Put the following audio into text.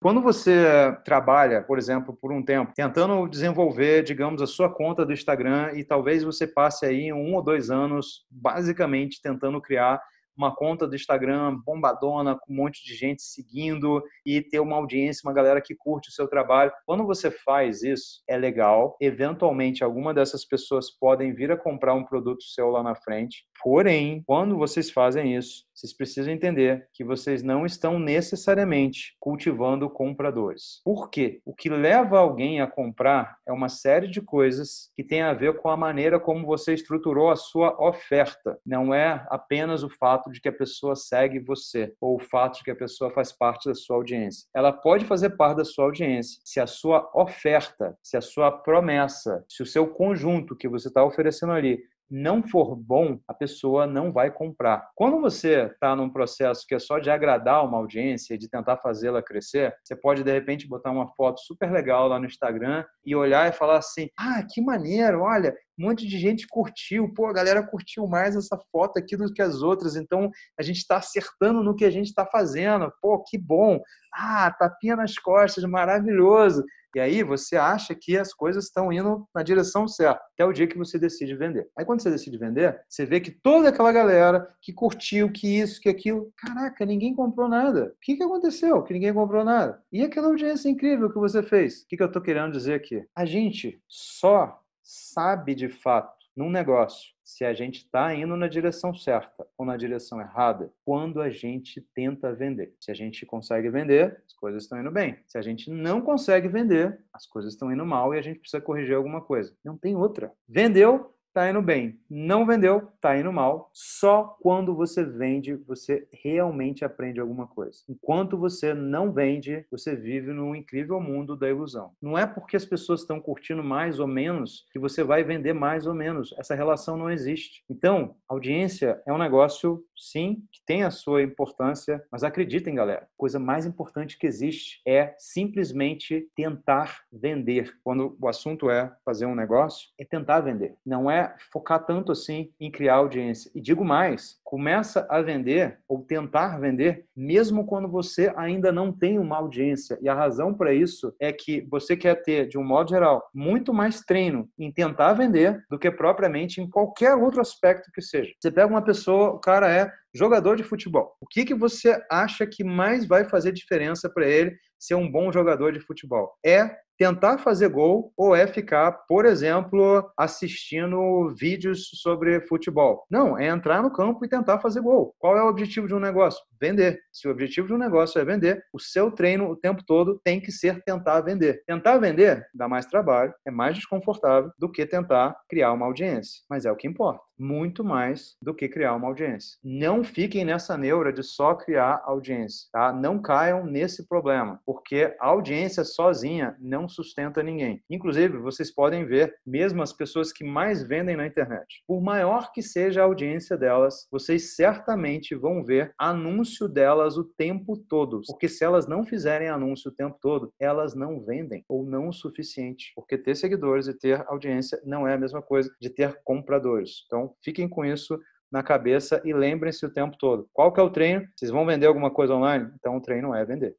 Quando você trabalha, por exemplo, por um tempo, tentando desenvolver, digamos, a sua conta do Instagram e talvez você passe aí um ou dois anos basicamente tentando criar uma conta do Instagram bombadona, com um monte de gente seguindo e ter uma audiência, uma galera que curte o seu trabalho. Quando você faz isso, é legal. Eventualmente, alguma dessas pessoas podem vir a comprar um produto seu lá na frente. Porém, quando vocês fazem isso, vocês precisam entender que vocês não estão necessariamente cultivando compradores. Por quê? O que leva alguém a comprar é uma série de coisas que tem a ver com a maneira como você estruturou a sua oferta. Não é apenas o fato fato de que a pessoa segue você ou o fato de que a pessoa faz parte da sua audiência. Ela pode fazer parte da sua audiência se a sua oferta, se a sua promessa, se o seu conjunto que você está oferecendo ali não for bom, a pessoa não vai comprar. Quando você está num processo que é só de agradar uma audiência, e de tentar fazê-la crescer, você pode de repente botar uma foto super legal lá no Instagram e olhar e falar assim: ah, que maneiro, olha, um monte de gente curtiu, pô, a galera curtiu mais essa foto aqui do que as outras, então a gente está acertando no que a gente está fazendo, pô, que bom, ah, tapinha nas costas, maravilhoso. E aí você acha que as coisas estão indo na direção certa, até o dia que você decide vender. Aí quando você decide vender, você vê que toda aquela galera que curtiu, que isso, que aquilo, caraca, ninguém comprou nada. O que, que aconteceu que ninguém comprou nada? E aquela audiência incrível que você fez? O que, que eu estou querendo dizer aqui? A gente só sabe de fato num negócio, se a gente está indo na direção certa ou na direção errada, quando a gente tenta vender. Se a gente consegue vender, as coisas estão indo bem. Se a gente não consegue vender, as coisas estão indo mal e a gente precisa corrigir alguma coisa. Não tem outra. Vendeu, está indo bem. Não vendeu, está indo mal. Só quando você vende, você realmente aprende alguma coisa. Enquanto você não vende, você vive num incrível mundo da ilusão. Não é porque as pessoas estão curtindo mais ou menos que você vai vender mais ou menos. Essa relação não existe. Então, audiência é um negócio, sim, que tem a sua importância, mas acreditem, galera, a coisa mais importante que existe é simplesmente tentar vender. Quando o assunto é fazer um negócio, é tentar vender. Não é focar tanto assim em criar audiência. E digo mais, começa a vender ou tentar vender mesmo quando você ainda não tem uma audiência. E a razão para isso é que você quer ter, de um modo geral, muito mais treino em tentar vender do que propriamente em qualquer outro aspecto que seja. Você pega uma pessoa, o cara é jogador de futebol. O que, que você acha que mais vai fazer diferença para ele ser um bom jogador de futebol? É tentar fazer gol ou é ficar, por exemplo, assistindo vídeos sobre futebol. Não, é entrar no campo e tentar fazer gol. Qual é o objetivo de um negócio? Vender. Se o objetivo de um negócio é vender, o seu treino o tempo todo tem que ser tentar vender. Tentar vender dá mais trabalho, é mais desconfortável do que tentar criar uma audiência, mas é o que importa muito mais do que criar uma audiência. Não fiquem nessa neura de só criar audiência, tá? Não caiam nesse problema, porque a audiência sozinha não não sustenta ninguém. Inclusive, vocês podem ver mesmo as pessoas que mais vendem na internet. Por maior que seja a audiência delas, vocês certamente vão ver anúncio delas o tempo todo, porque se elas não fizerem anúncio o tempo todo, elas não vendem ou não o suficiente, porque ter seguidores e ter audiência não é a mesma coisa de ter compradores. Então, fiquem com isso na cabeça e lembrem-se o tempo todo. Qual que é o treino? Vocês vão vender alguma coisa online? Então o treino é vender.